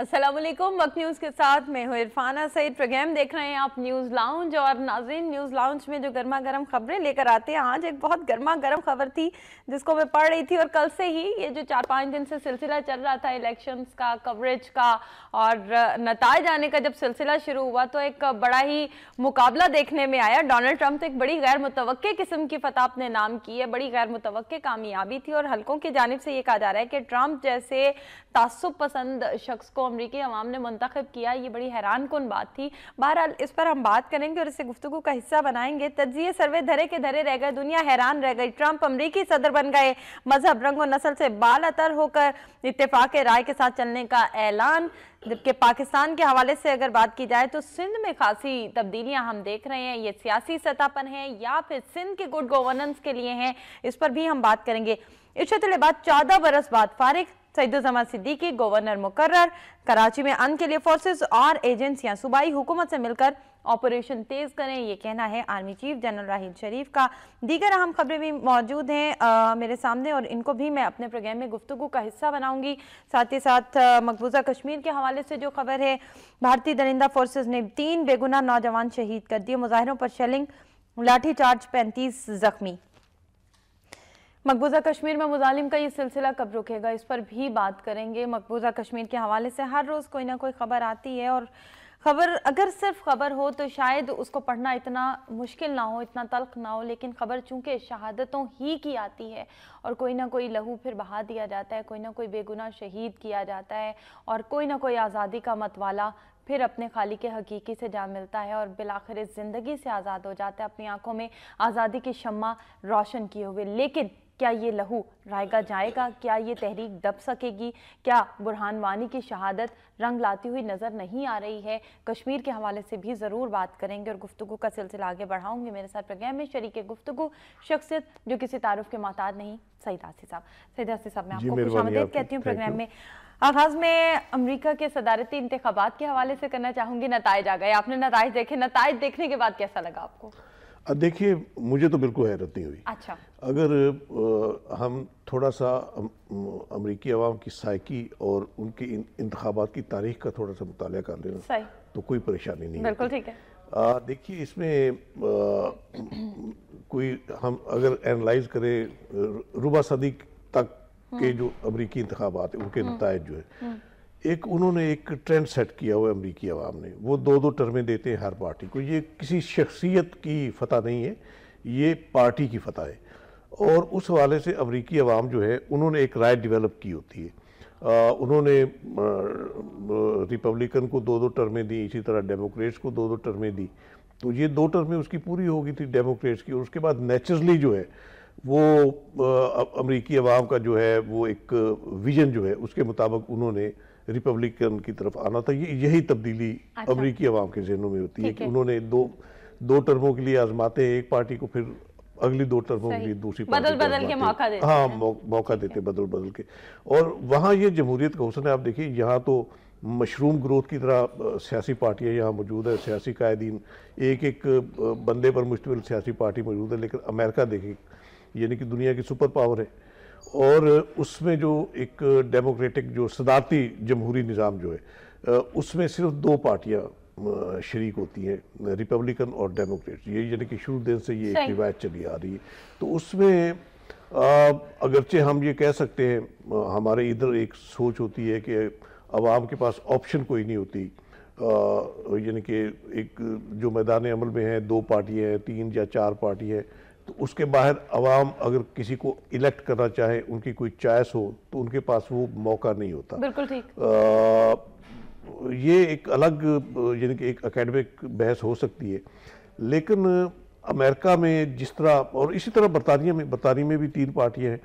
असलम वक्त न्यूज़ के साथ मैं हूँ इरफाना सईद प्रोग्राम देख रहे हैं आप न्यूज़ लाउंज और नाजिन न्यूज़ लाउंज में जो गर्मा गर्म खबरें लेकर आते हैं आज एक बहुत गर्मा गर्म खबर थी जिसको मैं पढ़ रही थी और कल से ही ये जो चार पाँच दिन से सिलसिला चल रहा था इलेक्शंस का कवरेज का और नतज आने का जब सिलसिला शुरू हुआ तो एक बड़ा ही मुकाबला देखने में आया डोनल्ड ट्रंप तो एक बड़ी गैर मुतव किस्म की फतह अपने नाम की है बड़ी गैर मुतव कामयाबी थी और हल्कों की जानब से ये कहा जा रहा है कि ट्रंप जैसे तसब पसंद शख्स को अमरीकी अवाम ने मंतखब किया ये बड़ी हैरान कन बात थी बहरहाल इस पर हम बात करेंगे और इसे गुफ्तु का हिस्सा बनाएंगे तजिए सर्वे धरे के धरे रह गए दुनिया हैरान रह गई ट्रंप अमरीकी सदर बन गए मजहब रंग और नस्ल से बाल अतर होकर इतफाक़ राय के साथ चलने का ऐलान जबकि पाकिस्तान के हवाले से अगर बात की जाए तो सिंध में खासी तब्दीलियां हम देख रहे हैं ये सियासी सतह पर हैं या फिर सिंध के गुड गवर्नेंस के लिए हैं इस पर भी हम बात करेंगे इशतलबाद चौदह बरस बाद फारिक सईद जमा सिद्दीकी गवर्नर मुकर्र कराची में अन के लिए फोर्सेज और एजेंसियां सूबाई हुकूमत से मिलकर ऑपरेशन तेज करें यह कहना है army chief general Raheel Sharif का दीगर अहम खबरें भी मौजूद हैं मेरे सामने और इनको भी मैं अपने प्रोग्राम में गुफ्तु का हिस्सा बनाऊंगी साथ ही साथ मकबूजा कश्मीर के हवाले से जो खबर है भारतीय दरिंदा फोर्सेज ने तीन बेगुना नौजवान शहीद कर दिए मुजाहरों पर शेलिंग लाठीचार्ज पैंतीस जख्मी मकबूजा कश्मीर में मुजालिम का ये सिलसिला कब रुकेगा इस पर भी बात करेंगे मकबूजा कश्मीर के हवाले से हर रोज़ कोई ना कोई खबर आती है और खबर अगर सिर्फ खबर हो तो शायद उसको पढ़ना इतना मुश्किल ना हो इतना तल्ख ना हो लेकिन खबर चूंकि शहादतों ही की आती है और कोई ना कोई लहू फिर बहा दिया जाता है कोई ना कोई बेगुना शहीद किया जाता है और कोई ना कोई आज़ादी का मतवाला फिर अपने खाली के हकीकी से जा मिलता है और बिलाखिर ज़िंदगी से आज़ाद हो जाता है अपनी आँखों में आज़ादी की शमा रोशन किए हुए लेकिन क्या ये लहू रायगा जाएगा क्या ये तहरीक दब सकेगी क्या बुरहान वानी की शहादत रंग लाती हुई नज़र नहीं आ रही है कश्मीर के हवाले से भी ज़रूर बात करेंगे और गुफ्तु का सिलसिला आगे बढ़ाऊँगी मेरे साथ प्रोग्राम में शरीक गुफ्तु शख्सियत जो किसी तारुफ के माताद नहीं सईद आसिफ साहब सईद आसिफ साहब मैं आपको खुशामदेद कहती हूँ प्रोग्राम में आगाज में अमरीका के सदारती इंतबात के हवाले से करना चाहूँगी नतज आ गए आपने नतज देखे नतज देखने के बाद कैसा लगा आपको देखिए मुझे तो बिल्कुल हैरत नहीं हुई अच्छा अगर आ, हम थोड़ा सा अमरीकी आवाम की साइकी और उनके इंतबात की तारीख का थोड़ा सा मुताल कर लेना तो कोई परेशानी नहीं बिल्कुल ठीक है देखिए इसमें आ, कोई हम अगर एनालाइज करें रुबा सदी तक के हम्म। जो अमरीकी इंतबात हैं उनके हम्म। नतज जो है हम्म। एक उन्होंने एक ट्रेंड सेट किया हुआ अमरीकी आवाम ने वो दो दो टर्में देते हैं हर पार्टी को ये किसी शख्सियत की फतह नहीं है ये पार्टी की फतह है और उस हवाले से अमरीकी आवाम जो है उन्होंने एक राय डिवेलप की होती है आ, उन्होंने रिपब्लिकन को दो दो टर्में दी इसी तरह डेमोक्रेट्स को दो दो टर्में दी तो ये दो टर्में उसकी पूरी हो गई थी डेमोक्रेट्स की और उसके बाद नेचुरली जो है वो अमरीकी आवाम का जो है वो एक विजन जो है उसके मुताबिक उन्होंने रिपब्लिकन की तरफ आना था ये यही तब्दीली अच्छा। अमरीकी अवाम के जहनों में होती है कि उन्होंने दो दो टर्मों के लिए आजमाते हैं एक पार्टी को फिर अगली दो टर्मों के लिए दूसरी बदल बदल के मौका देते हाँ मौका देते बदल बदल के और वहाँ ये जमहूरियत का हुसन है आप देखिए यहाँ तो मशरूम ग्रोथ की तरह सियासी पार्टियाँ यहाँ मौजूद है सियासी कायदीन एक एक बंदे पर मुश्तमिल सियासी पार्टी मौजूद है लेकिन अमेरिका देखिए यानी कि दुनिया की सुपर पावर है और उसमें जो एक डेमोक्रेटिक जो सदारती जमहूरी निज़ाम जो है उसमें सिर्फ दो पार्टियाँ शरीक होती हैं रिपब्लिकन और डेमोक्रेट ये यानी कि शुरू दिन से ये एक रिवायत चली आ रही है तो उसमें अगरचे हम ये कह सकते हैं हमारे इधर एक सोच होती है कि आवाम के पास ऑप्शन कोई नहीं होती यानी कि एक जो मैदान अमल में है दो पार्टियाँ हैं तीन या चार पार्टी हैं उसके बाहर आवाम अगर किसी को इलेक्ट करना चाहे उनकी कोई चॉइस हो तो उनके पास वो मौका नहीं होता बिल्कुल ठीक ये एक अलग यानी कि एक अकेडमिक बहस हो सकती है लेकिन अमेरिका में जिस तरह और इसी तरह बरतानिया में बरतानिया में भी तीन पार्टियां हैं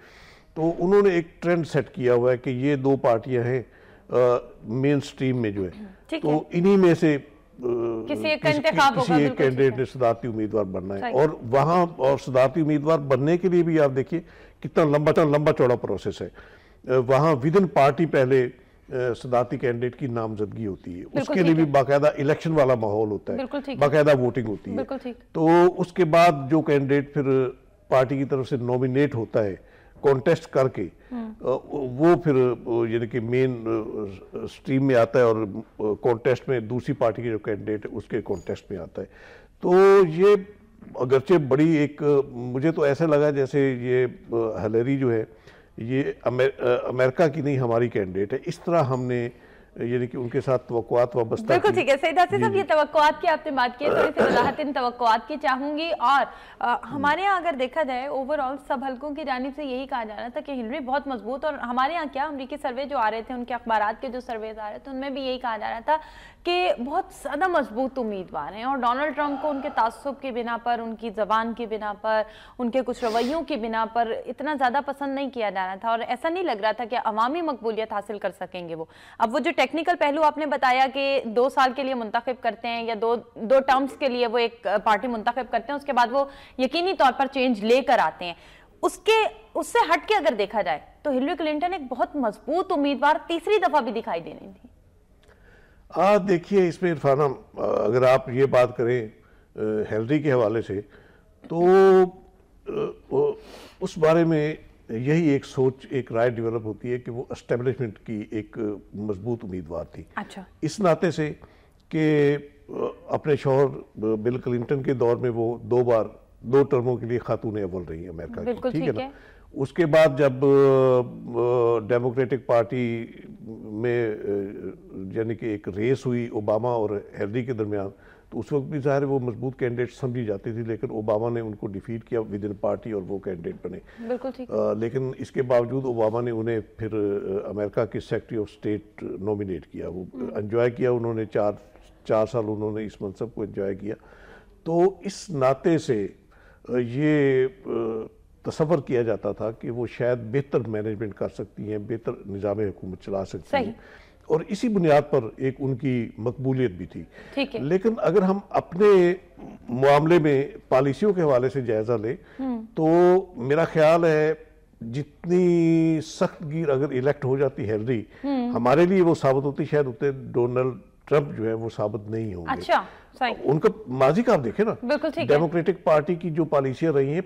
तो उन्होंने एक ट्रेंड सेट किया हुआ है कि ये दो पार्टियां हैं मेन स्ट्रीम में जो तो है तो इन्हीं में से किसी एक कैंडिडेट ने सदारती उम्मीदवार बनना है और वहाँ और सदारती उम्मीदवार बनने के लिए भी आप देखिए कितना लंबा चौड़ा लंबा चौड़ा प्रोसेस है वहाँ विद इन पार्टी पहले सदारती कैंडिडेट की नामजदगी होती है उसके लिए भी बाकायदा इलेक्शन वाला माहौल होता है बाकायदा वोटिंग होती है तो उसके बाद जो कैंडिडेट फिर पार्टी की तरफ से नॉमिनेट होता है कॉन्टेस्ट करके हम्म। वो फिर यानी कि मेन स्ट्रीम में आता है और कॉन्टेस्ट में दूसरी पार्टी के जो कैंडिडेट है उसके कॉन्टेस्ट में आता है तो ये अगरचे बड़ी एक मुझे तो ऐसा लगा जैसे ये हलेरी जो है ये अमेर, अमेरिका की नहीं हमारी कैंडिडेट है इस तरह हमने यानी कि उनके साथ तवक्कुआत वाबस्ता बिल्कुल ठीक है सही दासी साहब ये तवक्कुआत की आपने बात की थोड़ी सी वजाहत इन तवक्कुआत की चाहूंगी और आ, हम्म। हमारे यहाँ अगर देखा जाए ओवरऑल सब हलकों की जानब से यही कहा जा रहा था कि हिलरी बहुत मजबूत और हमारे यहाँ क्या अमरीकी सर्वे जो आ रहे थे उनके अखबार के जो सर्वे आ रहे थे उनमें भी यही कहा जा रहा था कि बहुत ज़्यादा मजबूत उम्मीदवार हैं और डोनाल्ड ट्रंप को उनके तसब के बिना पर उनकी ज़बान के बिना पर उनके कुछ रवैयों के बिना पर इतना ज़्यादा पसंद नहीं किया जा रहा था और ऐसा नहीं लग रहा था कि अवामी मकबूलियत हासिल कर सकेंगे वो अब वो जो टेक्निकल पहलू आपने बताया कि दो साल के लिए मुंतखब करते हैं या दो दो टर्म्स के लिए वो एक पार्टी मुंतखब करते हैं उसके बाद वो यकीनी तौर पर चेंज लेकर आते हैं उसके उससे हट के अगर देखा जाए तो हिलरी क्लिंटन एक बहुत मजबूत उम्मीदवार तीसरी दफा भी दिखाई दे रही थी आज देखिए इसमें इरफाना अगर आप ये बात करें हेलरी के हवाले से तो उस बारे में यही एक सोच एक राय डेवलप होती है कि वो इस्टेब्लिशमेंट की एक मजबूत उम्मीदवार थी अच्छा इस नाते से कि अपने शोहर बिल क्लिंटन के दौर में वो दो बार दो टर्मों के लिए खातून अव्वल रही है अमेरिका की ठीक है ना उसके बाद जब डेमोक्रेटिक पार्टी में यानी कि एक रेस हुई ओबामा और हैरी के दरमियान तो उस वक्त भी ज़ाहिर वो मजबूत कैंडिडेट समझी जाती थी लेकिन ओबामा ने उनको डिफीट किया विद इन पार्टी और वो कैंडिडेट बने बिल्कुल ठीक लेकिन इसके बावजूद ओबामा ने उन्हें फिर अमेरिका के सेक्रेटरी ऑफ स्टेट नॉमिनेट किया वो इन्जॉय हम्म। किया उन्होंने चार चार साल उन्होंने इस मनसब को इन्जॉय किया तो इस नाते से ये तस्वर किया जाता था कि वो शायद बेहतर मैनेजमेंट कर सकती हैं बेहतर निज़ाम हुकूमत चला सकती हैं और इसी बुनियाद पर एक उनकी मकबूलियत भी थी लेकिन अगर हम अपने मामले में पॉलिसियों के हवाले से जायज़ा लें हम्म। तो मेरा ख्याल है जितनी सख्त गिर अगर इलेक्ट हो जाती हेनरी हम्म। हमारे लिए वो साबित होती शायद उतने डोनाल्ड ट्रंप जो है वो साबित नहीं होंगे अच्छा, उनका माजी का आप देखें ना डेमोक्रेटिक पार्टी की जो पॉलिसियां रही हैं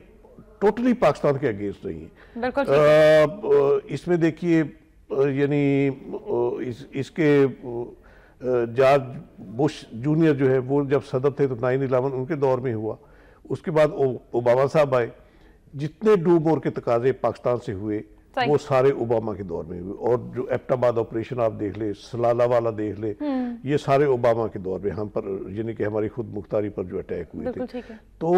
टोटली पाकिस्तान के अगेंस्ट नहीं है इसमें देखिए यानी इस, इसके जॉर्ज बुश जूनियर जो है वो जब सदर थे तो नाइन इलेवन उनके दौर में हुआ उसके बाद ओबामा साहब आए जितने डूब और के तकाजे पाकिस्तान से हुए वो सारे ओबामा के दौर में हुए और जो एप्टाबाद ऑपरेशन आप देख ले सलाला वाला देख ले हम्म। ये सारे ओबामा के दौर में हम पर यानी कि हमारी खुद मुख्तारी पर जो अटैक हुए थे तो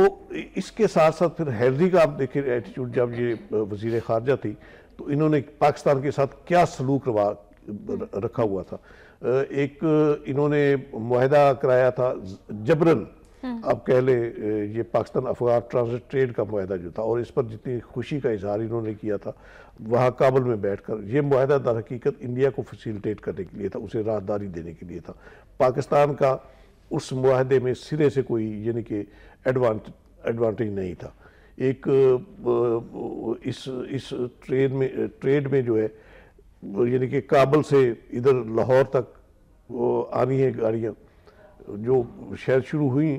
इसके साथ साथ फिर हेलरी का आप देखें एटीट्यूड जब ये वजीर खारजा थी तो इन्होंने पाकिस्तान के साथ क्या सलूक रवा रखा हुआ था एक इन्होंने माहदा कराया था जबरन आप हम्म। कह लें ये पाकिस्तान अफगान ट्रांसिट ट्रेड का माहा जो था और इस पर जितनी खुशी का इजहार इन्होंने किया था वहाँ काबुल में बैठ कर ये माहा दर हकीकत इंडिया को फैसिलिटेट करने के लिए था उसे राहदारी देने के लिए था पाकिस्तान का उस माहे में सिरे से कोई यानी कि एडवांट एडवांटेज नहीं था एक इस इस ट्रेड में ट्रेड में जो है यानी कि काबुल से इधर लाहौर तक आनी है गाड़ियाँ जो शहर शुरू हुई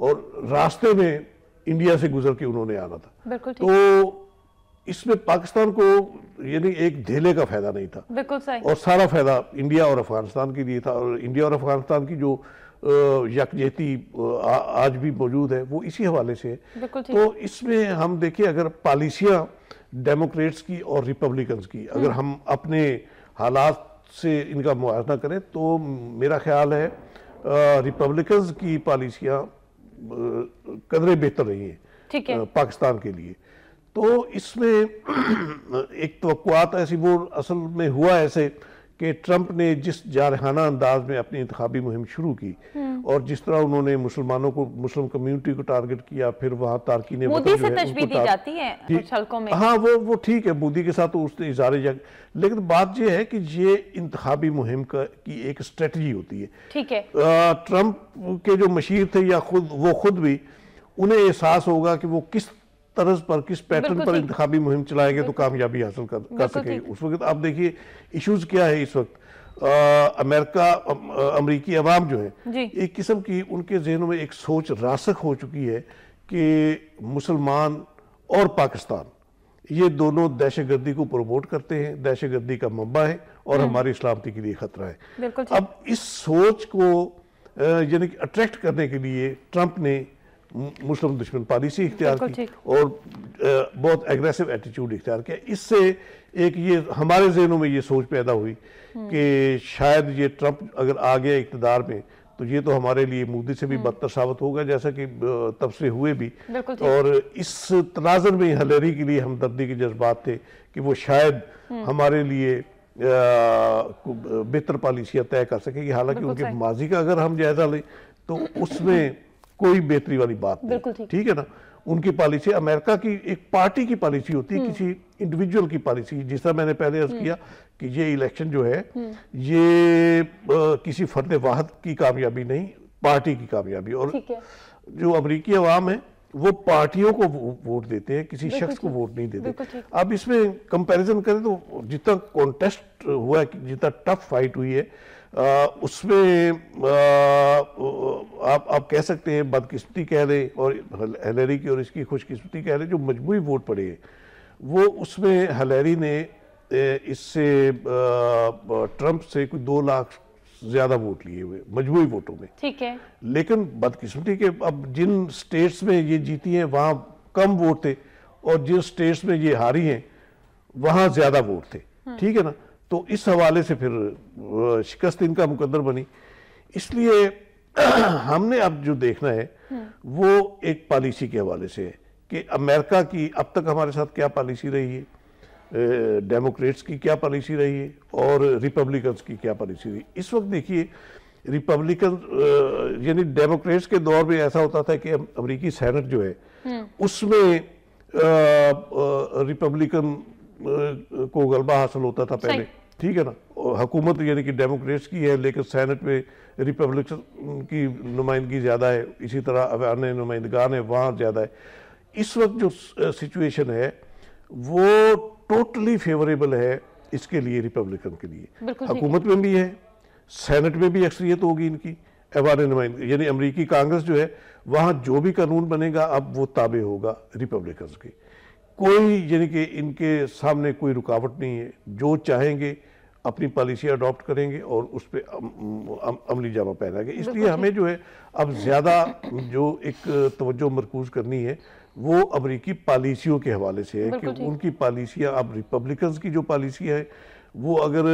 और रास्ते में इंडिया से गुजर के उन्होंने आना था तो इसमें पाकिस्तान को यानी एक धेले का फायदा नहीं था बिल्कुल सही और सारा फायदा इंडिया और अफगानिस्तान के लिए था और इंडिया और अफगानिस्तान की जो यकजहती आज भी मौजूद है वो इसी हवाले से है तो इसमें हम देखें अगर पॉलिसियाँ डेमोक्रेट्स की और रिपब्लिकन की अगर हम्म। हम अपने हालात से इनका मुआजना करें तो मेरा ख्याल है रिपब्लिकन्स की पॉलिसियाँ कदरे बेहतर रही हैं पाकिस्तान के लिए तो इसमें एक तो ऐसी वो असल में हुआ ऐसे कि ट्रंप ने जिस जारहाना अंदाज में अपनी इंतबी मुहिम शुरू की हम्म। और जिस तरह उन्होंने मुसलमानों को मुस्लिम कम्युनिटी को टारगेट किया फिर वहाँ तारकिन मोदी मतलब से तशबी दी जाती है में हाँ वो वो ठीक है मोदी के साथ उसने इजारे लेकिन बात यह है कि ये इंतबी मुहिम का की एक स्ट्रेटजी होती है ठीक है ट्रंप के जो मशीर थे या खुद वो खुद भी उन्हें एहसास होगा कि वो किस तरज पर किस पैटर्न पर इंतबी मुहिम चलाएंगे तो कामयाबी हासिल कर, कर सकेंगे उस वक्त आप देखिए इशूज़ क्या है इस वक्त आ, अमेरिका अमरीकी अवाम जो है एक किस्म की उनके जहनों में एक सोच रासक हो चुकी है कि मुसलमान और पाकिस्तान ये दोनों दहशत गर्दी को प्रमोट करते हैं दहशत गर्दी का मब्बा है और हम्म। हमारी सलामती के लिए खतरा है अब इस सोच को यानी कि अट्रैक्ट करने के लिए ट्रंप ने मुस्लिम दुश्मन पॉलिसी इख्तियार की और बहुत एग्रेसिव एटीट्यूड इख्तियार किया इससे एक ये हमारे जहनों में ये सोच पैदा हुई हम्म। कि शायद ये ट्रंप अगर आ गया इकतदार में तो ये तो हमारे लिए मोदी से भी हम्म। बदतर साबित होगा जैसा कि तबसरे हुए भी और इस तनाजर में हलेरी के लिए हमदर्दी के जज्बात थे कि वो शायद हम्म। हमारे लिए बेहतर पॉलिसियाँ तय कर सकेगी हालांकि उनके माजी का अगर हम जायज़ा लें तो उसमें कोई बेहतरी वाली बात नहीं ठीक है ना उनकी पॉलिसी अमेरिका की एक पार्टी की पॉलिसी होती है हम्म। किसी इंडिविजुअल की पॉलिसी जिस तरह मैंने पहले अर्ज हम्म। किया कि ये इलेक्शन जो है हम्म। ये आ, किसी फर्द वाहद की कामयाबी नहीं पार्टी की कामयाबी और जो अमरीकी अवाम है वो पार्टियों को वोट देते हैं किसी शख्स को वोट नहीं देते अब इसमें कंपैरिजन करें तो जितना कॉन्टेस्ट हुआ है जितना टफ फाइट हुई है उसमें आप आप कह सकते हैं बदकिस्मती कह रहे और हलेरी की और इसकी खुशकिस्मती कह रहे जो मजमू वोट पड़े हैं वो उसमें हलेरी ने इससे ट्रंप से कोई दो लाख ज्यादा वोट लिए हुए मजमू वोटों में ठीक है लेकिन बदकिस्मती के अब जिन स्टेट्स में ये जीती हैं वहाँ कम वोट थे और जिन स्टेट्स में ये हारी हैं वहाँ ज्यादा वोट थे हम्म। ठीक है ना तो इस हवाले से फिर शिकस्त इनका मुकदर बनी इसलिए हमने अब जो देखना है हम्म। वो एक पॉलिसी के हवाले से है कि अमेरिका की अब तक हमारे साथ क्या पॉलिसी रही है डेमोक्रेट्स की क्या पॉलिसी रही है और रिपब्लिकन्स की क्या पॉलिसी रही इस वक्त देखिए रिपब्लिकन यानी डेमोक्रेट्स के दौर में ऐसा होता था कि अमेरिकी सैनट जो है हम्म। उसमें रिपब्लिकन को गलबा हासिल होता था पहले ठीक है ना हुकूमत यानी कि डेमोक्रेट्स की है लेकिन सैनट में रिपब्लिक की नुमाइंदगी ज़्यादा है इसी तरह अन्य नुमाइंदगान है वहाँ ज़्यादा है इस वक्त जो सिचुएशन है वो टोटली फेवरेबल है इसके लिए रिपब्लिकन के लिए हुकूमत में भी है सेनेट में भी अक्सरियत होगी इनकी अवान नुमाइंद यानी अमरीकी कांग्रेस जो है वहाँ जो भी कानून बनेगा अब वो ताबे होगा रिपब्लिकन के कोई यानी कि इनके सामने कोई रुकावट नहीं है जो चाहेंगे अपनी पॉलिसी अडॉप्ट करेंगे और उस पर अमली जामा पहनाएंगे इसलिए हमें जो है अब ज़्यादा जो एक तवज्जो मरकूज करनी है वो अमरीकी पॉलिसियों के हवाले से है कि उनकी पॉलिसियाँ अब रिपब्लिकन्स की जो पॉलिसी है वो अगर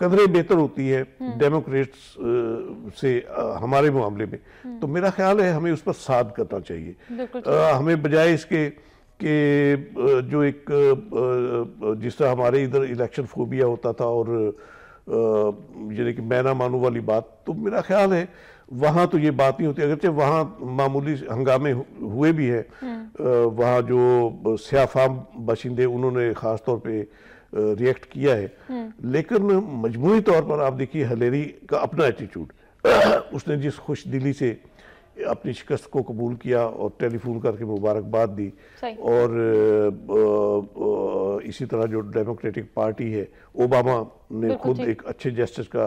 कदरे बेहतर होती है हम्म। डेमोक्रेट्स से हमारे मामले में हम्म। तो मेरा ख्याल है हमें उस पर साथ करना चाहिए हमें बजाय इसके कि जो एक जिस तरह हमारे इधर इलेक्शन फोबिया होता था और यानी कि मैं ना मानू वाली बात तो मेरा ख्याल है वहाँ तो ये बात नहीं होती अगरचे वहाँ मामूली हंगामे हुए भी हैं हम्म। वहाँ जो सियाफाम बाशिंदे उन्होंने ख़ास तौर पे रिएक्ट किया है हम्म। लेकिन मजमू तौर पर आप देखिए हलेरी का अपना एटीट्यूड उसने जिस खुश दिली से अपनी शिकस्त को कबूल किया और टेलीफोन करके मुबारकबाद दी और इसी तरह जो डेमोक्रेटिक पार्टी है ओबामा ने खुद एक अच्छे जस्टिस का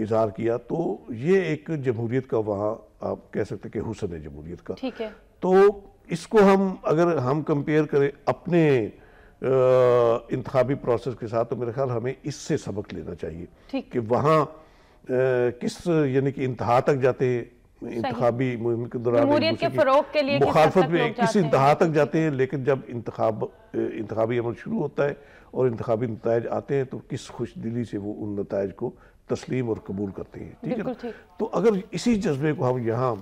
इजहार किया तो ये एक जमहूरीत का वहाँ आप कह सकते कि हुसन है जमहूरीत का ठीक है तो इसको हम अगर हम कंपेयर करें अपने इंतबी प्रोसेस के साथ तो मेरे ख्याल हमें इससे सबक लेना चाहिए कि वहाँ किस यानी कि इंतहा तक जाते हैं इंतबी मुहिम के दौरान के मुखालफत में किस इंतहा तक जाते हैं लेकिन जब इंतब इंतबी अमल शुरू होता है और इंतबी नतज आते हैं तो किस खुश दिली से वो उन नतज को तस्लीम और कबूल करते हैं ठीक है तो अगर इसी जज्बे को हम यहाँ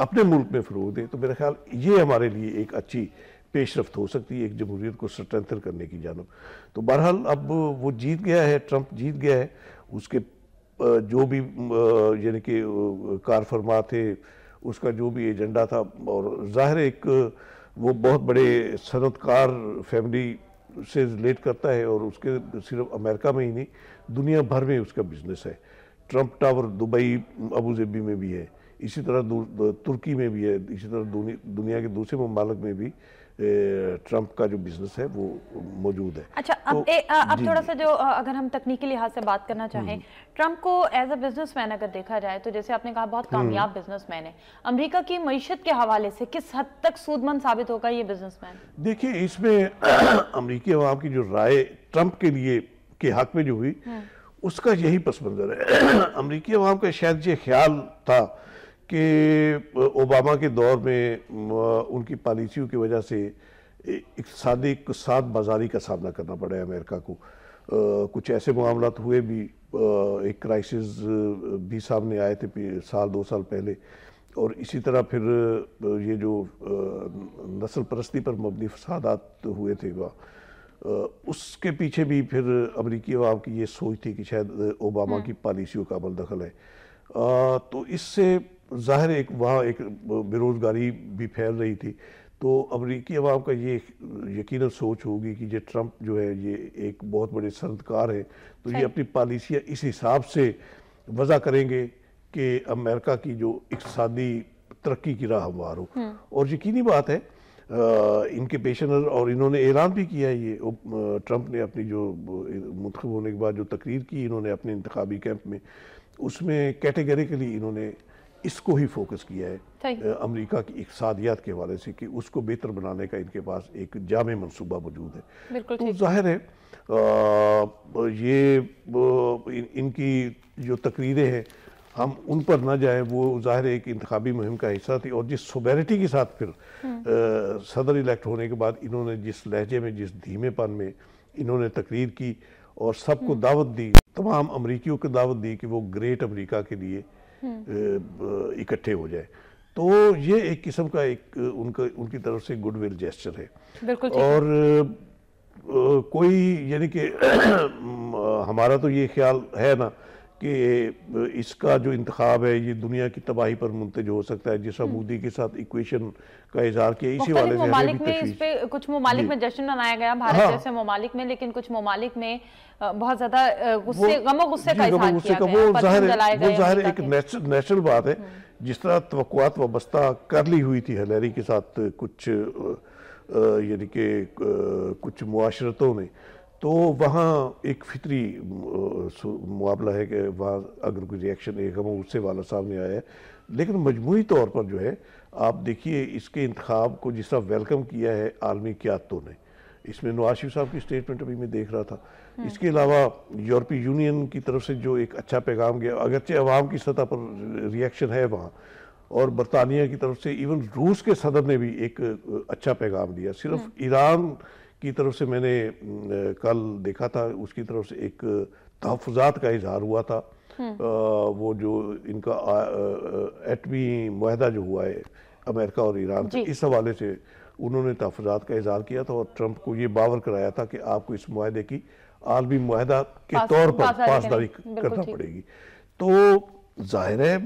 अपने मुल्क में फ़रू दें तो मेरा ख्याल ये हमारे लिए एक अच्छी पेशरफ हो सकती है एक जमहूरीत को स्ट्रेंथन करने की जानब तो बहरहाल अब वो जीत गया है ट्रंप जीत गया है उसके जो भी यानी कि कार फरमा थे उसका जो भी एजेंडा था और ज़ाहिर एक वो बहुत बड़े सनतकार फैमिली से रिलेट करता है और उसके सिर्फ अमेरिका में ही नहीं दुनिया भर में उसका बिजनेस है ट्रंप टावर दुबई अबू जेबी में भी है इसी तरह तुर्की में भी है इसी तरह दुनिया के दूसरे ममालक में भी ट्रंप का जो बिजनेस है वो मौजूद है अच्छा अब तो, ए, आ, अब थोड़ा सा जो अगर हम तकनीकी लिहाज से बात करना चाहें ट्रंप हम्म। को एज अ बिजनेसमैन अगर देखा जाए तो जैसे आपने कहा बहुत हम्म। कामयाब बिजनेसमैन है अमरीका की मीशत के हवाले से किस हद तक सूदमंद साबित होगा ये बिजनेसमैन देखिए इसमें अमरीकी अवाम की जो राय ट्रंप के लिए के हक में जो हुई हम्म। उसका यही पस मंजर है अमरीकी अवाम का शायद ये ख्याल था कि ओबामा के दौर में उनकी पॉलिसियों की वजह से इकसादी साथ बाजारी का सामना करना पड़ा है अमेरिका को आ, कुछ ऐसे मामला हुए भी आ, एक क्राइसिस भी सामने आए थे साल दो साल पहले और इसी तरह फिर ये जो नस्ल परस्ती पर मबनी फसादात हुए थे वह उसके पीछे भी फिर अमरीकी अवाम की ये सोच थी कि शायद ओबामा हम्म। की पॉलिसियों का अमल दखल है तो इससे ज़ाहिर एक वहाँ एक बेरोज़गारी भी फैल रही थी तो अमरीकी अवाम का ये यकीन सोच होगी कि ये ट्रंप जो है ये एक बहुत बड़े संतकार हैं तो ये अपनी पॉलिसियाँ इस हिसाब से वजह करेंगे कि अमेरिका की जो इकतदी तरक्की की राह हमवार हो हम्म। और यकीनी बात है आ, इनके पेश नज़र और इन्होंने ऐलान भी किया है ये ट्रंप ने अपनी जो मुंतब होने के बाद जो तकरीर की इन्होंने अपने इंतबी कैंप में उसमें लिए इन्होंने इसको ही फोकस किया है अमेरिका की इकसादियात के हवाले से कि उसको बेहतर बनाने का इनके पास एक जाम मनसूबा मौजूद है तो जाहिर है आ, ये इन, इनकी जो तकरीरें हैं हम उन पर ना जाए वो ज़ाहिर एक इंतबी मुहिम का हिस्सा थी और जिस सोबेरिटी के साथ फिर आ, हम्म। सदर इलेक्ट होने के बाद इन्होंने जिस लहजे में जिस धीमेपन में इन्होंने तकरीर की और सबको हम्म। दावत दी तमाम अमरीकियों को दावत दी कि वो ग्रेट अमरीका के लिए हम्म। इकट्ठे हो जाए तो ये एक किस्म का एक उनका उनकी तरफ से गुडविल जेस्चर है और कोई यानी कि हमारा तो ये ख्याल है ना कि इसका जो इंतखब है ये दुनिया की तबाही पर मुंतज हो सकता है जिस मोदी हम्म। के साथ इक्वेशन का इजहार किया इसी वाले से भी में इस पे कुछ ममालिक में जश्न मनाया गया भारत हाँ। जैसे ममालिक में लेकिन कुछ ममालिक में बहुत ज्यादा गुस्से गमो गुस्से का इजहार किया गया एक नेचुरल बात है हम्म। जिस तरह तवक्कुआत वाबस्ता कर ली हुई थी हलैरी के साथ कुछ यानी कि कुछ मुआशरतों ने तो वहाँ एक फितरी मुआवला है कि वहाँ अगर कोई रिएक्शन एक हम उससे वाला सामने आया है लेकिन मजमू तौर पर जो है आप देखिए इसके इंतब को जिस तरह वेलकम किया है आलमी क्यातों ने इसमें नवाज साहब की स्टेटमेंट अभी मैं देख रहा था हम्म। इसके अलावा यूरोपीय यूनियन की तरफ से जो एक अच्छा पैगाम गया अगरचे अवाम की सतह पर रिएक्शन है वहाँ और बरतानिया की तरफ से इवन रूस के सदर ने भी एक अच्छा पैगाम दिया सिर्फ हम्म। ईरान की तरफ से मैंने कल देखा था उसकी तरफ से एक तहफात का इजहार हुआ था आ, वो जो इनका एटमी माहदा जो हुआ है अमेरिका और ईरान से इस हवाले से उन्होंने तहफात का इजहार किया था और ट्रंप को ये बावर कराया था कि आपको इस माहे की आलमी माहा के तौर पर पासदारी करना पड़ेगी तो जाहिर है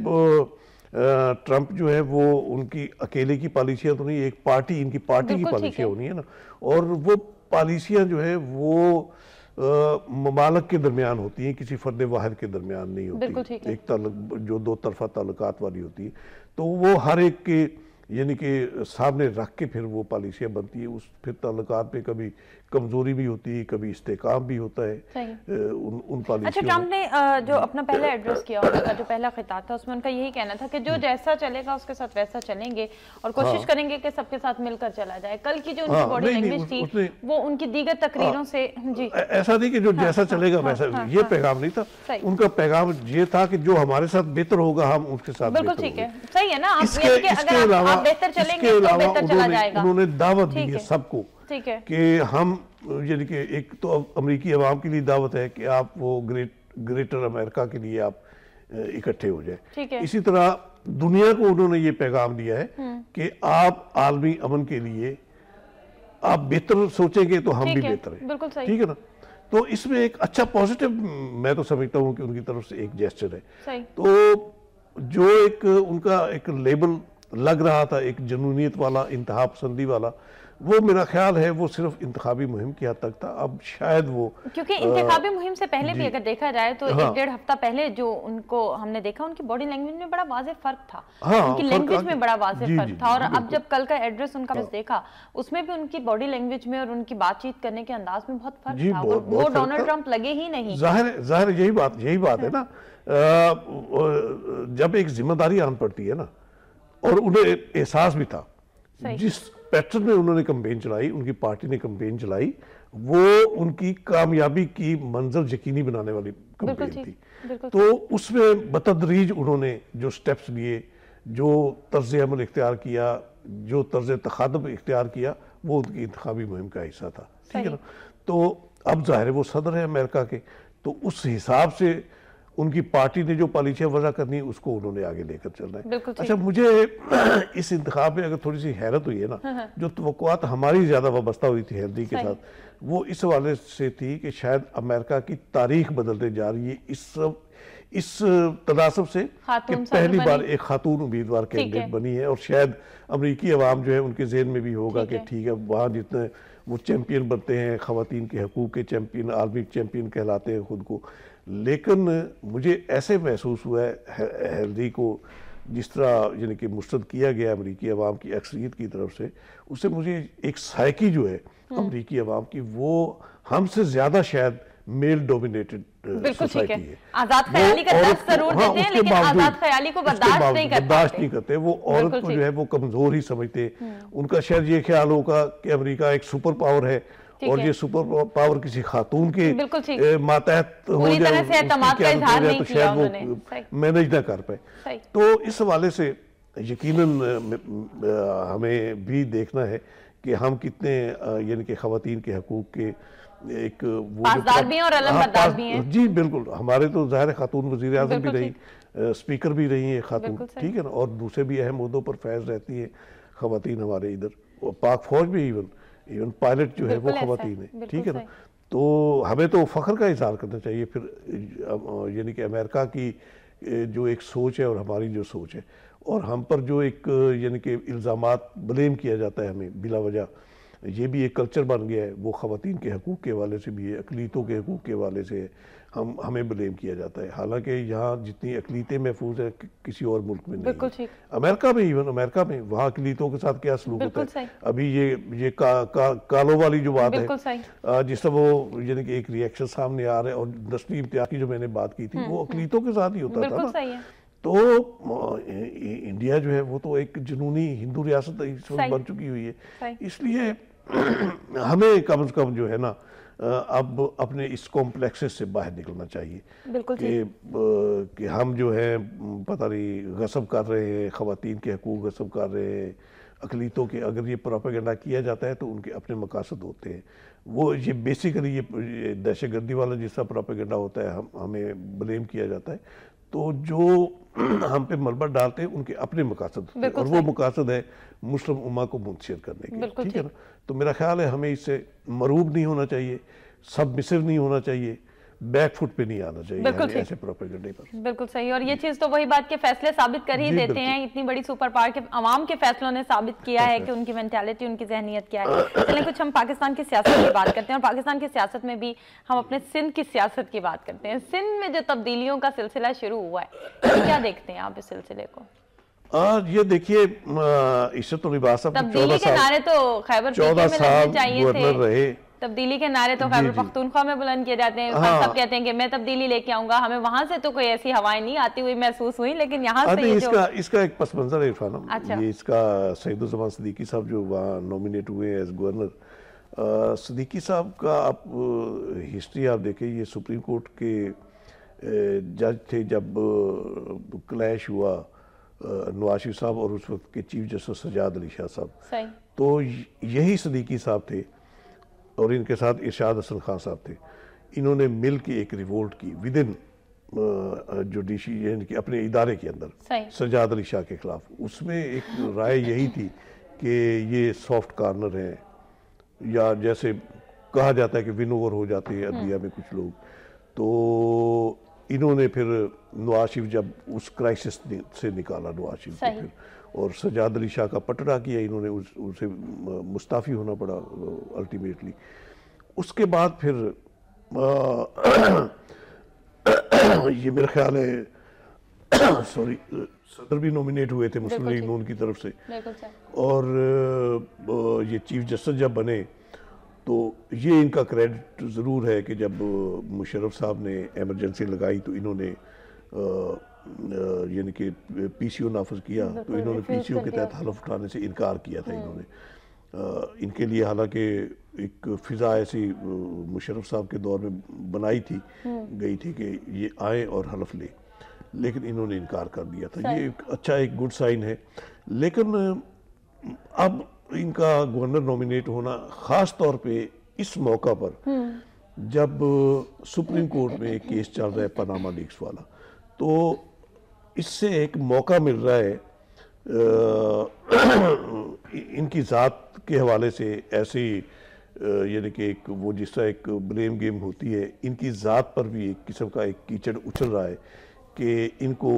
ट्रंप जो है वो उनकी अकेले की पॉलिसियाँ तो नहीं एक पार्टी इनकी पार्टी की पॉलिसियाँ होनी है ना और वो पॉलिसियाँ जो है वो ममालक के दरमियान होती हैं किसी फर्द वाहद के दरमियान नहीं होती एक तलक जो दो तरफा तल्लक वाली होती है तो वो हर एक के यानी कि सामने रख के फिर वो पॉलिसियाँ बनती है उस फिर तल्लक पे कभी कमजोरी भी होती है कभी इस्तेकाम भी होता है उन उन अच्छा ट्रंप ने जो अपना पहला एड्रेस किया था जो पहला खिताब था उसमें उनका यही कहना था कि जो जैसा चलेगा उसके साथ वैसा चलेंगे और कोशिश हाँ। करेंगे कि सबके साथ मिलकर चला जाए कल की जो उनकी हाँ, बॉडी लैंग्वेज थी उसने... वो उनकी दीगर तकरीरों हाँ। से जी ऐसा नहीं कि जो हाँ, जैसा हाँ, चलेगा वैसा ये पैगाम नहीं था उनका पैगाम ये था कि जो हमारे साथ बेहतर होगा हम उसके साथ बिल्कुल ठीक है सही है ना आप बेहतर चलेंगे तो उन्होंने दावत दी है सबको ठीक है कि हम यानी कि एक तो अमरीकी अवाम के लिए दावत है कि आप वो ग्रेट ग्रेटर अमेरिका के लिए आप इकट्ठे हो जाए इसी तरह दुनिया को उन्होंने ये पैगाम दिया है हम्म। कि आप आलमी अमन के लिए आप बेहतर सोचेंगे तो हम भी बेहतर हैं ठीक है ना तो इसमें एक अच्छा पॉजिटिव मैं तो समझता हूँ कि उनकी तरफ से एक जेस्टर है तो जो एक उनका एक लेबल लग रहा था एक जनूनीत वाला इंतहा पसंदी वाला वो मेरा ख्याल है वो सिर्फ इंतबी मुहिम की हद तक था अब शायद वो क्योंकि इंतबी मुहिम से पहले भी अगर देखा जाए तो हाँ, एक डेढ़ हफ्ता पहले जो उनको हमने देखा उनकी बॉडी लैंग्वेज में बड़ा वाज फर्क था हाँ, उनकी लैंग्वेज में बड़ा वाज फर्क जी, था और अब जब कल का एड्रेस उनका हाँ, देखा उसमें भी उनकी बॉडी लैंग्वेज में और उनकी बातचीत करने के अंदाज में बहुत फर्क था वो डोनाल्ड ट्रंप लगे ही नहीं जाहिर यही बात यही बात है हाँ। ना जब एक जिम्मेदारी आन पड़ती है ना और उन्हें एहसास भी था जिस पैटर्न में उन्होंने कंपेन चलाई उनकी पार्टी ने कंपेन चलाई वो उनकी कामयाबी की मंजर यकीनी बनाने वाली कंपेन थी तो उसमें बतदरीज उन्होंने जो स्टेप्स लिए जो तर्ज अमल इख्तियार किया जो तर्ज तखादब इख्तियार किया वो उनकी इंतबी मुहिम का हिस्सा था ठीक है ना तो अब जाहिर वो सदर है अमेरिका के तो उस हिसाब से उनकी पार्टी ने जो पॉलिसियाँ वजह करनी उसको उन्होंने आगे लेकर चलना है अच्छा मुझे इस इंतबाब में अगर थोड़ी सी हैरत हुई है ना हाँ, हाँ। जो तो हमारी ज़्यादा वाबस्ता हुई थी हेल्दी के साथ वो इस हवाले से थी कि शायद अमेरिका की तारीख बदलने जा रही है इस सब इस तनासब से कि पहली बार एक खातून उम्मीदवार कैंडिडेट बनी है और शायद अमरीकी अवाम जो है उनके जेन में भी होगा कि ठीक है वहाँ जितने वो चैम्पियन बनते हैं खातन के हकूक़ के चैम्पियन आर्मी चैम्पियन कहलाते हैं खुद को लेकिन मुझे ऐसे महसूस हुआ है हेल्दी को जिस तरह यानी कि मुस्तद किया गया अमरीकी अवाम की अक्सरीत की तरफ से उससे मुझे एक साइकी जो है हम्म। अमरीकी अवाम की वो हमसे ज़्यादा शायद मेल डोमिनेटेड सोसाइटी है, है। आजाद ख्याली का दर्द जरूर हाँ, देते हैं लेकिन आजाद ख्याली को बर्दाश्त नहीं करते बर्दाश्त नहीं करते वो औरत को जो है वो कमजोर ही समझते हम्म। उनका शायद ये ख्याल होगा कि अमेरिका एक सुपर पावर है और ये सुपर पावर किसी खातून के मातहत हो जाए तो शायद वो मैनेज ना कर पाए तो इस हवाले से यकीनन हमें भी देखना है कि हम कितने यानी कि खातन के हकूक के एक वो भी और हाँ, भी हैं जी बिल्कुल हमारे तो जाहिर खातून वजीर अजम भी रही स्पीकर भी रही हैं खातून ठीक है ना और दूसरे भी अहम उदों पर फैज रहती है खातन हमारे इधर पाक फौज भी इवन इवन पायलट जो है वो खातन है ठीक है ना तो हमें तो फ़ख्र का इजहार करना चाहिए फिर यानी कि अमेरिका की जो एक सोच है और हमारी जो सोच है और हम पर जो एक यानी कि इल्ज़ाम ब्लेम किया जाता है हमें बिला वजह ये भी एक कल्चर बन गया है वो ख़वान के हकूक़ के हवाले से भी है अकलीतों के हकूक़ के हवाले से है हम हमें ब्लेम किया जाता है हालांकि यहाँ जितनी अकलीतें महफूज हैं किसी और मुल्क में नहीं अमेरिका में इवन अमेरिका में वहाँ अकलीतों के साथ क्या सलूक होता है अभी ये ये का, का, कालो वाली जो बात है जिस तरह वो यानी कि एक रिएक्शन सामने आ रहा है और नस्ली इम्तियाज की जो मैंने बात की थी हम्म, वो हम्म। अकलीतों के साथ ही होता था ना तो इंडिया जो है वो तो एक जुनूनी हिंदू रियासत बन चुकी हुई है इसलिए हमें कम अज कम जो है ना अब अपने इस कॉम्प्लेक्सेस से बाहर निकलना चाहिए बिल्कुल कि, कि हम जो हैं पता नहीं गसब कर रहे हैं खातन के हकूक गसब कर रहे हैं अकलीतों के अगर ये प्रोपेगेंडा किया जाता है तो उनके अपने मकासद होते हैं वो ये बेसिकली ये दहशत गर्दी वाला जिसका प्रोपेगेंडा होता है हम हमें ब्लेम किया जाता है तो जो हम पे मलबा डालते हैं उनके अपने मकासद और वो मकासद है मुस्लिम उमा को मुंशियर करने के ठीक है ना तो मेरा ख्याल है हमें इससे मरूब नहीं होना चाहिए सब मिसर नहीं होना चाहिए बैकफुट पे नहीं आना चाहिए बिल्कुल ऐसे प्रोपेगेंडे पर बिल्कुल सही और ये चीज तो वही बात के फैसले साबित कर ही देते हैं इतनी बड़ी सुपर पावर के आवाम के फैसलों ने साबित किया है अच्छा। कि उनकी मेंटालिटी उनकी जहनीत क्या है चलिए कुछ हम पाकिस्तान की सियासत की बात करते हैं और पाकिस्तान की सियासत में भी हम अपने सिंध की सियासत की बात करते हैं सिंध में जो तब्दीलियों का सिलसिला शुरू हुआ है तो क्या देखते हैं आप इस सिलसिले को आज ये देखिए इशरत तो लिबास साहब चौदह साल तो चौदह साल गवर्नर रहे तब्दीली के नारे तो खैबर पख्तूनख्वा में बुलंद किए जाते हैं हाँ। सब कहते हैं कि मैं तब्दीली लेके आऊंगा हमें वहां से तो कोई ऐसी हवाएं नहीं आती हुई महसूस हुई लेकिन यहाँ से ये इसका जो... इसका एक पस मंजर है इरफान अच्छा। ये इसका सईदुलजमान सदीकी साहब जो वहाँ नॉमिनेट हुए एज गवर्नर सदीकी साहब का आप हिस्ट्री आप देखें ये सुप्रीम कोर्ट के जज थे जब क्लैश हुआ नवाज शरीफ साहब और उस वक्त के चीफ जस्टिस सजाद अली शाह साहब तो यही सदीकी साहब थे और इनके साथ इरशाद हसन खान साहब थे इन्होंने मिल के एक रिवोल्ट की विद इन जुडिशी यानी कि अपने इदारे के अंदर सजाद अली शाह के खिलाफ उसमें एक राय यही थी कि ये सॉफ्ट कार्नर हैं या जैसे कहा जाता है कि विन ओवर हो जाते हैं अदलिया हम्म। में कुछ लोग तो इन्होंने फिर नवाज शरीफ जब उस क्राइसिस से निकाला नवाज शरीफ फिर और सजाद अली शाह का पटड़ा किया इन्होंने उस उसे मुस्ताफ़ी होना पड़ा अल्टीमेटली उसके बाद फिर ये मेरा ख्याल है सॉरी सदर भी नॉमिनेट हुए थे मुस्लिम लीग नून की तरफ से और ये चीफ जस्टिस जब बने तो ये इनका क्रेडिट ज़रूर है कि जब मुशरफ साहब ने एमरजेंसी लगाई तो इन्होंने आ, यानी कि पी सी ओ नाफज किया तो इन्होंने पी सी ओ के तहत हलफ उठाने से इनकार किया था हाँ। इन्होंने इनके लिए हालांकि एक फ़िज़ा ऐसी मुशरफ साहब के दौर में बनाई थी हाँ। गई थी कि ये आए और हलफ लें लेकिन इन्होंने इनकार कर दिया था ये एक अच्छा एक गुड साइन है लेकिन अब इनका गवर्नर नॉमिनेट होना ख़ास तौर पे इस मौका पर हाँ। जब सुप्रीम कोर्ट में केस चल रहा है पनामा लीक्स वाला तो इससे एक मौका मिल रहा है इनकी ज़ात के हवाले से ऐसी यानी कि एक वो जिस तरह एक ब्लेम गेम होती है इनकी ज़ात पर भी एक किस्म का एक कीचड़ उछल रहा है कि इनको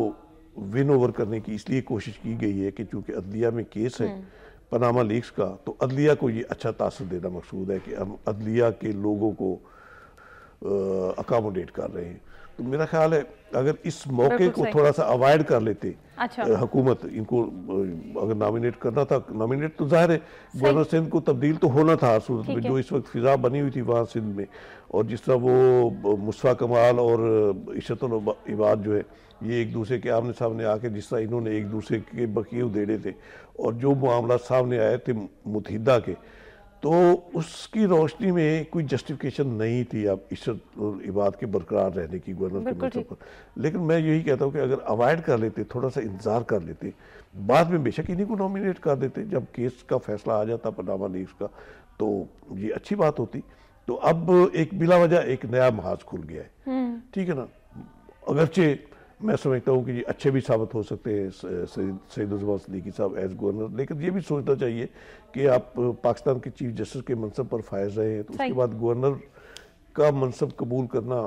विन ओवर करने की इसलिए कोशिश की गई है कि चूँकि अदलिया में केस है हम्म। पनामा लीक्स का तो अदलिया को ये अच्छा तासर देना मकसूद है कि हम अदलिया के लोगों को अकामोडेट कर रहे हैं तो मेरा ख्याल है अगर इस मौके को थोड़ा सा अवॉइड कर लेते अच्छा। हुकूमत इनको अगर नॉमिनेट करना था नॉमिनेट तो जाहिर है गवर्नर सिंध को तब्दील तो होना था सूरत में जो इस वक्त फिजा बनी हुई थी वहाँ सिंध में और जिस तरह वो मुस्फा कमाल और इशत इबाद जो है ये एक दूसरे के आमने सामने आके जिस तरह इन्होंने एक दूसरे के बकीव देने थे और जो मामला सामने आए थे मुतहदा के तो उसकी रोशनी में कोई जस्टिफिकेशन नहीं थी अब इस इबाद के बरकरार रहने की गवर्नर के मतलब पर लेकिन मैं यही कहता हूँ कि अगर अवॉइड कर लेते थोड़ा सा इंतज़ार कर लेते बाद में बेशक इन्हीं को नॉमिनेट कर देते जब केस का फैसला आ जाता पनामा लीग का तो ये अच्छी बात होती तो अब एक बिला वजह एक नया महाज खुल गया है हम्म। ठीक है ना अगरचे मैं समझता हूँ कि ये अच्छे भी साबित हो सकते हैं सईद उजमा सदीकी साहब एज गवर्नर लेकिन ये भी सोचना चाहिए कि आप पाकिस्तान के चीफ जस्टिस के मनसब पर फायज रहे हैं तो उसके बाद गवर्नर का मनसब कबूल करना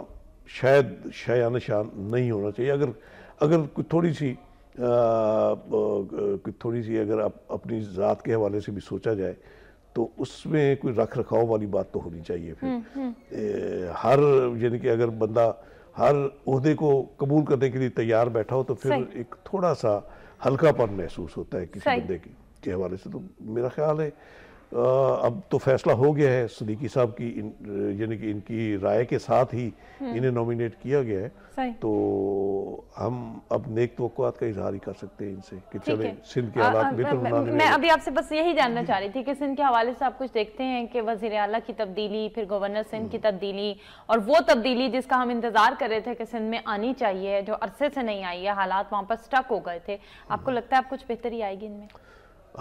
शायद शायान शान नहीं होना चाहिए अगर अगर कुछ थोड़ी सी आ, थोड़ी सी अगर आप अपनी ज़ात के हवाले से भी सोचा जाए तो उसमें कोई रख रखाव वाली बात तो होनी चाहिए फिर हम्म, हम्म। हर यानी कि अगर बंदा हर उहदे को कबूल करने के लिए तैयार बैठा हो तो फिर एक थोड़ा सा हल्कापन महसूस होता है किसी बंदे की के हवाले से तो मेरा ख्याल है अब तो फैसला हो गया है सदीकी साहब की यानी कि इनकी राय के साथ ही हम्म। इन्हें नॉमिनेट किया गया है तो हम अब नेक तो का इजहार ही कर सकते हैं इनसे कि चले सिंध के हालात बेहतर बनाने मैं अभी आपसे बस यही जानना चाह रही थी कि सिंध के हवाले से आप कुछ देखते हैं कि वजीर अला की तब्दीली फिर गवर्नर सिंध की हम्म। तब्दीली और वो तब्दीली जिसका हम इंतज़ार कर रहे थे कि सिंध में आनी चाहिए जो अरसे से नहीं आई है हालात वहाँ पर स्टक हो गए थे आपको हम्म। लगता है आप कुछ बेहतरी आएगी इनमें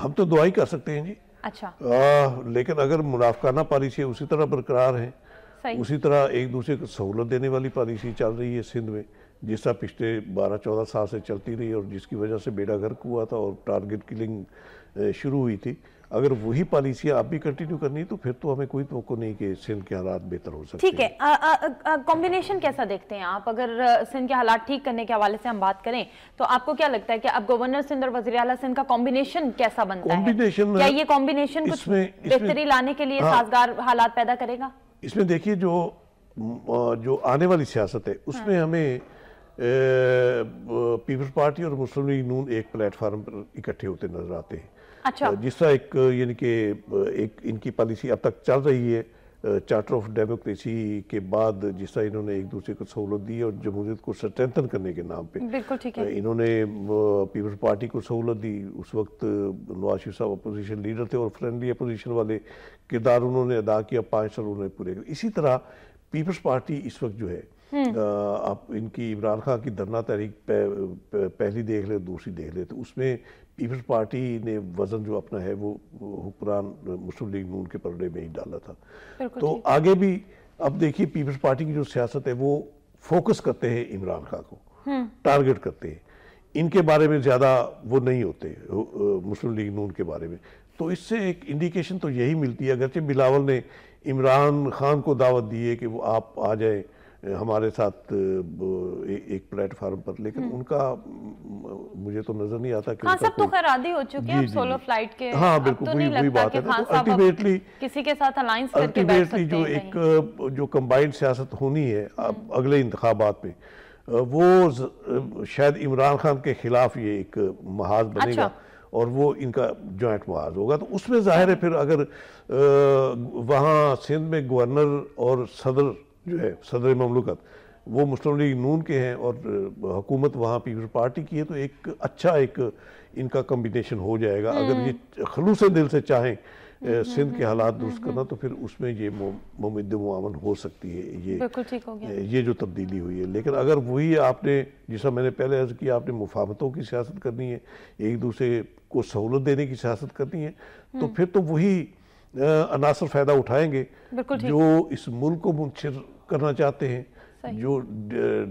हम तो दुआई कर सकते हैं जी अच्छा आ, लेकिन अगर मुनाफकाना पॉलिसी उसी तरह बरकरार है उसी तरह एक दूसरे को सहूलत देने वाली पॉलिसी चल रही है सिंध में जिस तरह पिछले 12-14 साल से चलती रही और जिसकी वजह से बेड़ा गर्क हुआ था और टारगेट किलिंग शुरू हुई थी अगर वही पॉलिसियाँ आप भी कंटिन्यू करनी है तो फिर तो हमें कोई तो नहीं कि सिंध के हालात बेहतर हो सकते ठीक है कॉम्बिनेशन कैसा देखते हैं आप अगर सिंध के हालात ठीक करने के हवाले से हम बात करें तो आपको क्या लगता है कि अब गवर्नर सिंध और वजी अला सिंध का कॉम्बिनेशन कैसा बनता कॉम्बिनेशन है क्या ये कॉम्बिनेशन इसमें बेहतरी लाने के लिए हाँ। साजगार हालात पैदा करेगा इसमें देखिए जो जो आने वाली सियासत है उसमें हाँ। हमें पीपल्स पार्टी और मुस्लिम लीग नून एक प्लेटफार्म पर इकट्ठे होते नजर आते हैं अच्छा। जिस तरह एक यानी कि एक इनकी पॉलिसी अब तक चल रही है चार्टर ऑफ डेमोक्रेसी के बाद जिस तरह इन्होंने एक दूसरे को सहूलत दी और जमहूरियत को स्ट्रेंथन करने के नाम पे बिल्कुल ठीक है इन्होंने पीपल्स पार्टी को सहूलत दी उस वक्त नवाज शरीफ साहब अपोजिशन लीडर थे और फ्रेंडली अपोजिशन वाले किरदार उन्होंने अदा किया पाँच साल उन्होंने पूरे इसी तरह पीपल्स पार्टी इस वक्त जो है हम्म। आप इनकी इमरान खान की धरना तहरीक पहली देख ले दूसरी देख ले तो उसमें पीपल्स पार्टी ने वजन जो अपना है वो हुक्मरान मुस्लिम लीग नून के पर्डे में ही डाला था तो आगे भी अब देखिए पीपल्स पार्टी की जो सियासत है वो फोकस करते हैं इमरान खान को हम्म। टारगेट करते हैं इनके बारे में ज़्यादा वो नहीं होते मुस्लिम लीग नून के बारे में तो इससे एक इंडिकेशन तो यही मिलती है अगरचे बिलावल ने इमरान खान को दावत दी है कि वो आप आ जाए हमारे साथ एक प्लेटफॉर्म पर लेकिन हम्म। उनका मुझे तो नजर नहीं आता कि हाँ, सब तो खैर आदि हो चुके हैं सोलो फ्लाइट के हाँ बिल्कुल तो वही वही बात है हाँ, अल्टीमेटली किसी के साथ अलायंस अल्टीमेटली जो एक जो कंबाइंड सियासत होनी है अब हम्म। अगले इंतबात में वो शायद इमरान खान के खिलाफ ये एक महाज बनेगा अच्छा। और वो इनका जॉइंट महाज होगा तो उसमें जाहिर है हाँ। फिर अगर वहाँ सिंध में गवर्नर और सदर जो है सदर ममलूकत वो मुस्लिम लीग नून के हैं और हुकूमत वहाँ पीपल्स पार्टी की है तो एक अच्छा एक इनका कम्बिनेशन हो जाएगा हम्म। अगर ये खलूस दिल से चाहें हम्म, सिंध हम्म, के हालात दुरुस्त करना तो फिर उसमें ये मुमद मुआवन हो सकती है ये ठीक हो गया ये जो तब्दीली हुई है लेकिन अगर वही आपने जैसा मैंने पहले अर्ज़ किया आपने मुफामतों की सियासत करनी है एक दूसरे को सहूलत देने की सियासत करनी है तो फिर तो वही अनासर फ़ायदा उठाएंगे जो इस मुल्क को मुनशर करना चाहते हैं जो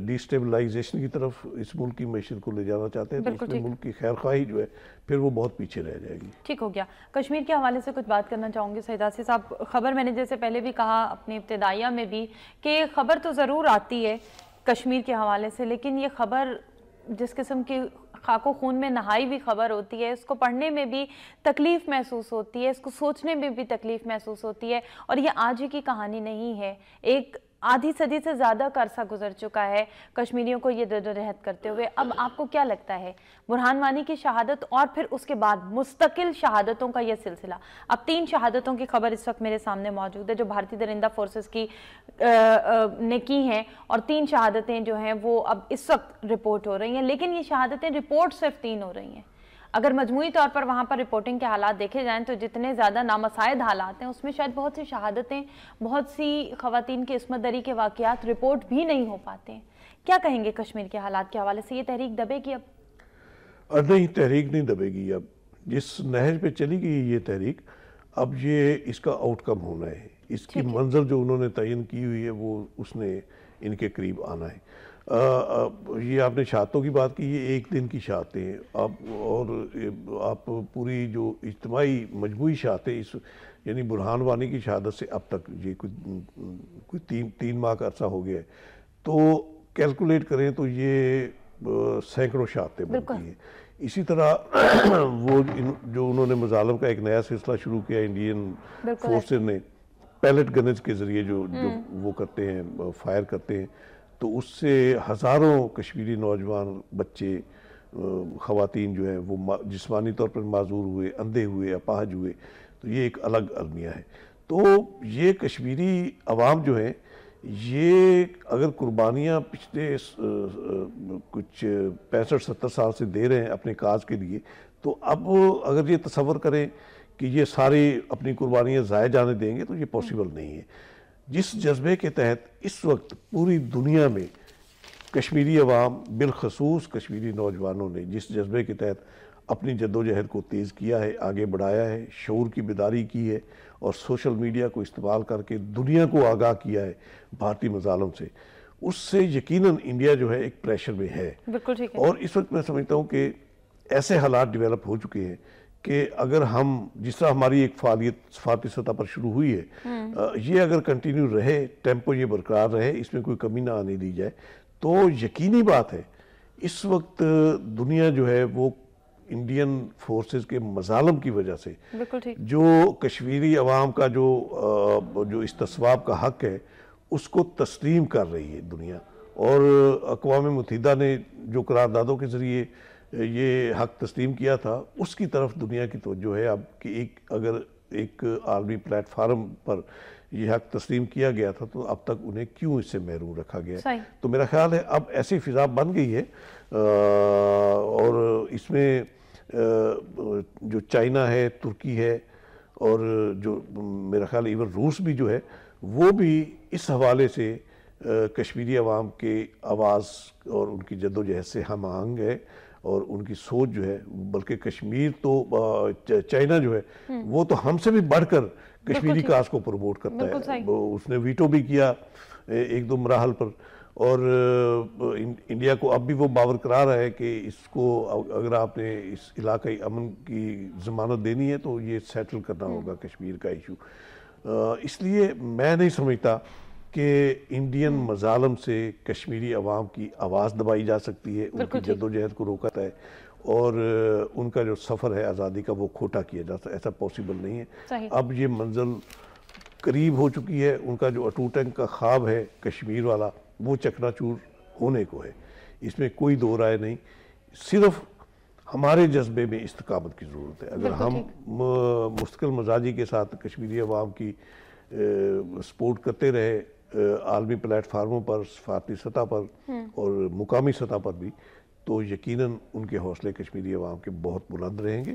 डिस्टेबलाइजेशन की तरफ इस मुल्क की मैशर को ले जाना चाहते हैं तो मुल्क की खैर खाही जो है फिर वो बहुत पीछे रह जाएगी ठीक हो गया कश्मीर के हवाले से कुछ बात करना चाहूँगी सैदासी साहब खबर मैंने जैसे पहले भी कहा अपने इब्तदाइया में भी कि खबर तो ज़रूर आती है कश्मीर के हवाले से लेकिन ये खबर जिस किस्म की खाको खून में नहाई भी खबर होती है इसको पढ़ने में भी तकलीफ़ महसूस होती है इसको सोचने में भी तकलीफ़ महसूस होती है और ये आज ही की कहानी नहीं है एक आधी सदी से ज़्यादा का गुजर चुका है कश्मीरियों को ये जदोजहद करते हुए अब आपको क्या लगता है बुरहान वानी की शहादत और फिर उसके बाद मुस्तकिल शहादतों का यह सिलसिला अब तीन शहादतों की खबर इस वक्त मेरे सामने मौजूद है जो भारतीय दरिंदा फोर्सेस की आ, आ, ने की हैं और तीन शहादतें जो हैं वो अब इस वक्त रिपोर्ट हो रही हैं लेकिन ये शहादतें रिपोर्ट सिर्फ तीन हो रही हैं अगर मजमू तौर पर वहाँ पर रिपोर्टिंग के हालात देखे जाएँ तो जितने ज़्यादा नामसायद हालात हैं उसमें शायद बहुत सी शहादतें बहुत सी खातन की इसमत दरी के वाक़ात रिपोर्ट भी नहीं हो पाते हैं क्या कहेंगे कश्मीर के हालात के हवाले से ये तहरीक दबेगी अब नहीं तहरीक नहीं दबेगी अब जिस नहज पर चली गई ये तहरीक अब ये इसका आउटकम होना है इसकी मंजिल जो उन्होंने तयन की हुई है वो उसने इनके करीब आना है ये आपने शातों की बात की ये एक दिन की शातें आप और आप पूरी जो इज्तमाही मजमू शातें इस यानी बुरहान वानी की शहादत से अब तक ये कुछ कोई तीन तीन माह का अर्सा हो गया है तो कैलकुलेट करें तो ये सैकड़ों शातें बनती हैं इसी तरह वो जो उन्होंने मजालम का एक नया सिलसिला शुरू किया इंडियन फोर्सेज ने पैलेट गनज के ज़रिए जो जो हम्म। वो करते हैं फायर करते हैं तो उससे हज़ारों कश्मीरी नौजवान बच्चे ख़वान जो हैं वो जिसमानी तौर पर माजूर हुए अंधे हुए अपाहज हुए तो ये एक अलग अलमिया है तो ये कश्मीरी आवाम जो हैं ये अगर कुर्बानियाँ पिछले कुछ पैंसठ सत्तर साल से दे रहे हैं अपने काज के लिए तो अब अगर ये तस्वर करें कि ये सारी अपनी कुर्बानियाँ ज़ाय जाने देंगे तो ये पॉसिबल नहीं है जिस जज्बे के तहत इस वक्त पूरी दुनिया में कश्मीरी अवाम बिलखसूस कश्मीरी नौजवानों ने जिस जज्बे के तहत अपनी जद्दोजहद को तेज़ किया है आगे बढ़ाया है शोर की बेदारी की है और सोशल मीडिया को इस्तेमाल करके दुनिया को आगाह किया है भारतीय मजालों से उससे यकीनन इंडिया जो है एक प्रेशर में है बिल्कुल ठीक है और इस वक्त मैं समझता हूँ कि ऐसे हालात डेवलप हो चुके हैं कि अगर हम जिस तरह हमारी एक फालियत सफारती सतह पर शुरू हुई है हम्म। ये अगर कंटिन्यू रहे टेम्पो ये बरकरार रहे इसमें कोई कमी ना आने दी जाए तो यकीनी बात है इस वक्त दुनिया जो है वो इंडियन फोर्सेस के मजालम की वजह से जो कश्मीरी अवाम का जो जो इस तस्वाब का हक है उसको तस्लीम कर रही है दुनिया और अकवा मतहदा ने जो करारदादों के ज़रिए ये हक तस्लीम किया था उसकी तरफ दुनिया की तोज्जो है अब कि एक अगर एक आर्मी प्लेटफार्म पर यह हक तस्लीम किया गया था तो अब तक उन्हें क्यों इससे महरूम रखा गया तो मेरा ख्याल है अब ऐसी फिजा बन गई है और इसमें जो चाइना है तुर्की है और जो मेरा ख्याल इवन रूस भी जो है वो भी इस हवाले से कश्मीरी आवाम के आवाज़ और उनकी जद्दोजहद से हम आहंग है और उनकी सोच जो है बल्कि कश्मीर तो चाइना जो है वो तो हमसे भी बढ़कर कश्मीरी काज को प्रमोट करता है उसने वीटो भी किया एक दो मराहल पर और इंडिया को अब भी वो बावर करा रहा है कि इसको अगर आपने इस इलाकाई अमन की जमानत देनी है तो ये सेटल करना हम्म। होगा कश्मीर का इशू इसलिए मैं नहीं समझता कि इंडियन हम्म। मजालम से कश्मीरी आवाम की आवाज़ दबाई जा सकती है उनकी जद्दोजहद को रोका है और उनका जो सफ़र है आज़ादी का वो खोटा किया जाता है ऐसा पॉसिबल नहीं है अब ये मंजिल करीब हो चुकी है उनका जो अटूटन का ख्वाब है कश्मीर वाला वो चकनाचूर होने को है इसमें कोई दो राय नहीं सिर्फ हमारे जज्बे में इस्तकामत की ज़रूरत है अगर हम मुस्तकिल मजाजी के साथ कश्मीरी आवाम की सपोर्ट करते रहे आलमी प्लेटफार्मों पर सफारती सतह पर हम्म। और मुकामी सतह पर भी तो यकीनन उनके हौसले कश्मीरी आवाम के बहुत बुलंद रहेंगे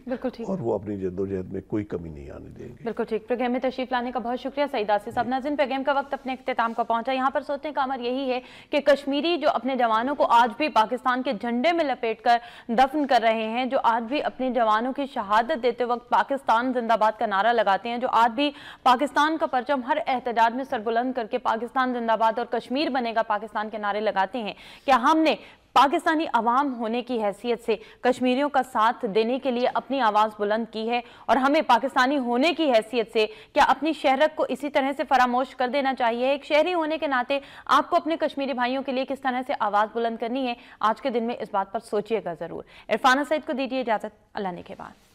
और वो अपनी जद्दोजहद में कोई कमी नहीं आने देंगे बिल्कुल ठीक प्रोग्राम में तशरीफ लाने का बहुत शुक्रिया सईद आसिफ साहब नाजिन प्रोग्राम का वक्त अपने अख्ताम का पहुंचा यहाँ पर सोचने का अमर यही है कि कश्मीरी जो अपने जवानों को आज भी पाकिस्तान के झंडे में लपेट कर दफन कर रहे हैं जो आज भी अपने जवानों की शहादत देते वक्त पाकिस्तान जिंदाबाद का नारा लगाते हैं जो आज भी पाकिस्तान का परचम हर एहतजाज में सरबुलंद करके पाकिस्तान जिंदाबाद और कश्मीर बनेगा पाकिस्तान के नारे लगाते हैं क्या हमने पाकिस्तानी अवाम होने की हैसियत से कश्मीरियों का साथ देने के लिए अपनी आवाज़ बुलंद की है और हमें पाकिस्तानी होने की हैसियत से क्या अपनी शहरत को इसी तरह से फरामोश कर देना चाहिए एक शहरी होने के नाते आपको अपने कश्मीरी भाइयों के लिए किस तरह से आवाज़ बुलंद करनी है आज के दिन में इस बात पर सोचिएगा ज़रूर इरफाना सईद को दीजिए इजाज़त अल्लाह ने के बाद